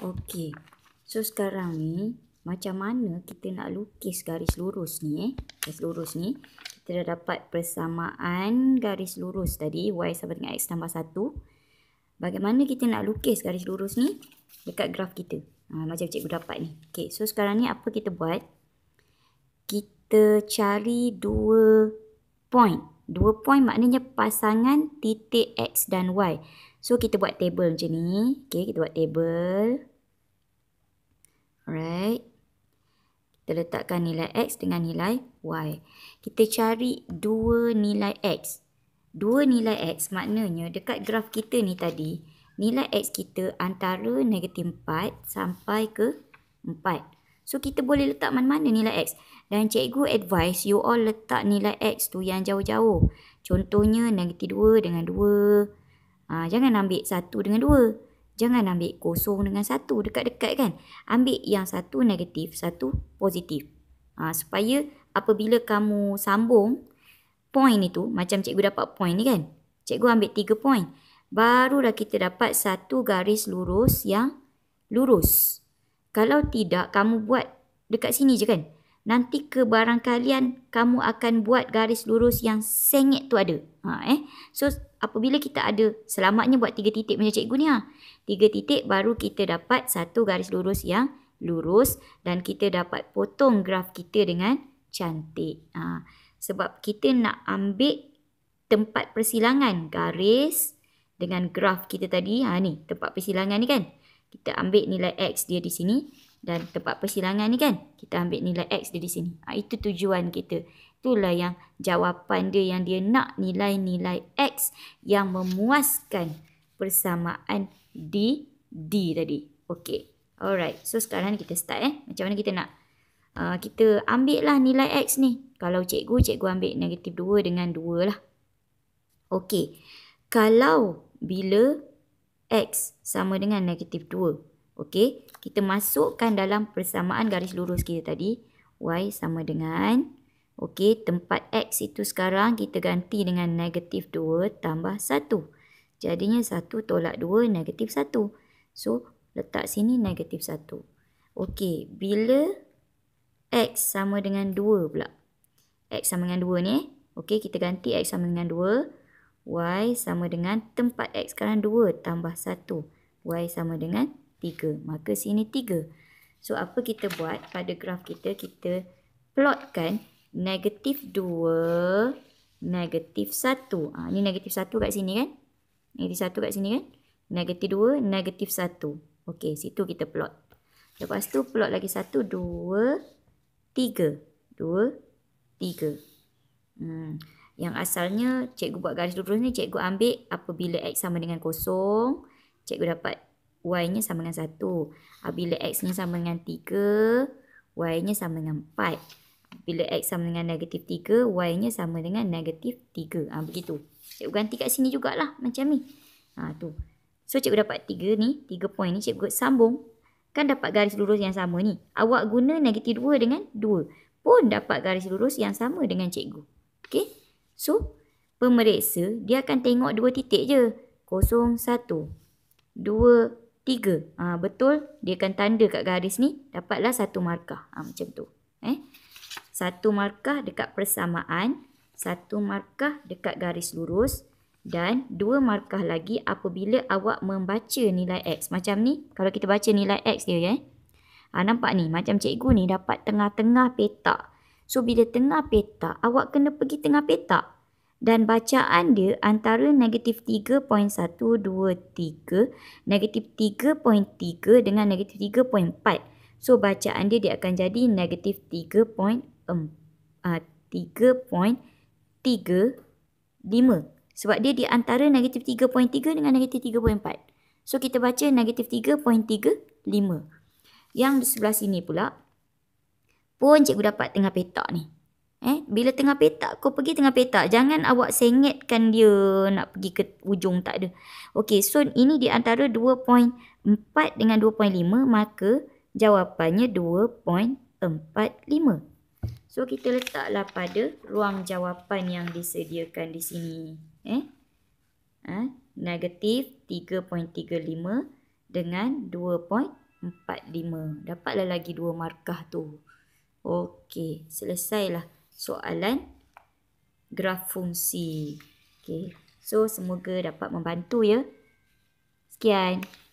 Okey. So sekarang ni macam mana kita nak lukis garis lurus ni eh? Garis lurus ni kita dah dapat persamaan garis lurus tadi y sama dengan x tambah 1. Bagaimana kita nak lukis garis lurus ni dekat graf kita? Ha, macam cikgu dapat ni. Okey. So sekarang ni apa kita buat? Kita cari dua point. Dua point maknanya pasangan titik x dan y. So kita buat table macam ni. Okay, kita buat table. Alright. Kita letakkan nilai X dengan nilai Y. Kita cari dua nilai X. Dua nilai X maknanya dekat graf kita ni tadi, nilai X kita antara negatif 4 sampai ke 4. So kita boleh letak mana-mana nilai X. Dan cikgu advise you all letak nilai X tu yang jauh-jauh. Contohnya negatif 2 dengan 2. Ha, jangan ambil satu dengan dua. Jangan ambil kosong dengan satu dekat-dekat kan. Ambil yang satu negatif, satu positif. Ha, supaya apabila kamu sambung point itu, macam cikgu dapat point ni kan. Cikgu ambil tiga point. Barulah kita dapat satu garis lurus yang lurus. Kalau tidak, kamu buat dekat sini je kan. Nanti kebarangkalian kamu akan buat garis lurus yang sengit tu ada. Ha, eh? So, apabila kita ada selamatnya buat tiga titik macam cikgu ni ha. Tiga titik baru kita dapat satu garis lurus yang lurus dan kita dapat potong graf kita dengan cantik. Ha. Sebab kita nak ambil tempat persilangan garis dengan graf kita tadi. Ha ni tempat persilangan ni kan. Kita ambil nilai X dia di sini dan tempat persilangan ni kan kita ambil nilai x dia di sini ha, itu tujuan kita itulah yang jawapan dia yang dia nak nilai-nilai x yang memuaskan persamaan d d tadi okey alright so sekarang kita start eh macam mana kita nak uh, kita ambil lah nilai x ni kalau cikgu cikgu ambil negatif 2 dengan 2 lah okey kalau bila x sama dengan negatif Okey, kita masukkan dalam persamaan garis lurus kita tadi. Y sama dengan, okey, tempat X itu sekarang kita ganti dengan negatif 2 tambah 1. Jadinya 1 tolak 2, negatif 1. So, letak sini negatif 1. Okey, bila X sama dengan 2 pula. X sama dengan 2 ni, okey, kita ganti X sama dengan 2. Y sama dengan tempat X sekarang 2 tambah 1. Y sama dengan 3. Maka sini 3. So apa kita buat pada graf kita? Kita plotkan negatif 2, negatif 1. Ha, ini negatif 1 kat sini kan? Negatif 1 kat sini kan? Negatif 2, negatif 1. Okey, situ kita plot. Lepas tu plot lagi 1, 2, 3. 2, 3. Hmm. Yang asalnya cikgu buat garis lurus ni cikgu ambil apabila x sama dengan kosong. Cikgu dapat Y nya sama dengan 1 ah, Bila X nya sama dengan 3 Y nya sama dengan 4 Bila X sama dengan negatif 3 Y nya sama dengan negatif 3 ha, ah, Begitu Cikgu ganti kat sini jugalah Macam ni ha, tu. So cikgu dapat 3 ni 3 point ni cikgu sambung Kan dapat garis lurus yang sama ni Awak guna negatif 2 dengan 2 Pun dapat garis lurus yang sama dengan cikgu Okay So Pemeriksa Dia akan tengok 2 titik je 0, 1 2, tiga. Ha, betul, dia akan tanda kat garis ni, dapatlah satu markah. Ha, macam tu. Eh? Satu markah dekat persamaan, satu markah dekat garis lurus dan dua markah lagi apabila awak membaca nilai X. Macam ni, kalau kita baca nilai X dia. Eh? Ha, nampak ni, macam cikgu ni dapat tengah-tengah petak. So, bila tengah petak, awak kena pergi tengah petak dan bacaan dia antara negatif 3.123, negatif 3.3 dengan negatif 3.4. So bacaan dia dia akan jadi negatif 3.35 ah, sebab dia di antara negatif 3.3 dengan negatif 3.4. So kita baca negatif 3.35. Yang di sebelah sini pula pun cikgu dapat tengah petak ni. Eh, bila tengah petak, kau pergi tengah petak. Jangan awak sengitkan dia nak pergi ke ujung tak ada. Okey, so ini di antara 2.4 dengan 2.5. Maka jawapannya 2.45. So, kita letaklah pada ruang jawapan yang disediakan di sini. Eh, ha? Negatif 3.35 dengan 2.45. Dapatlah lagi dua markah tu. Okey, selesailah soalan graf fungsi. Okay. So, semoga dapat membantu ya. Sekian.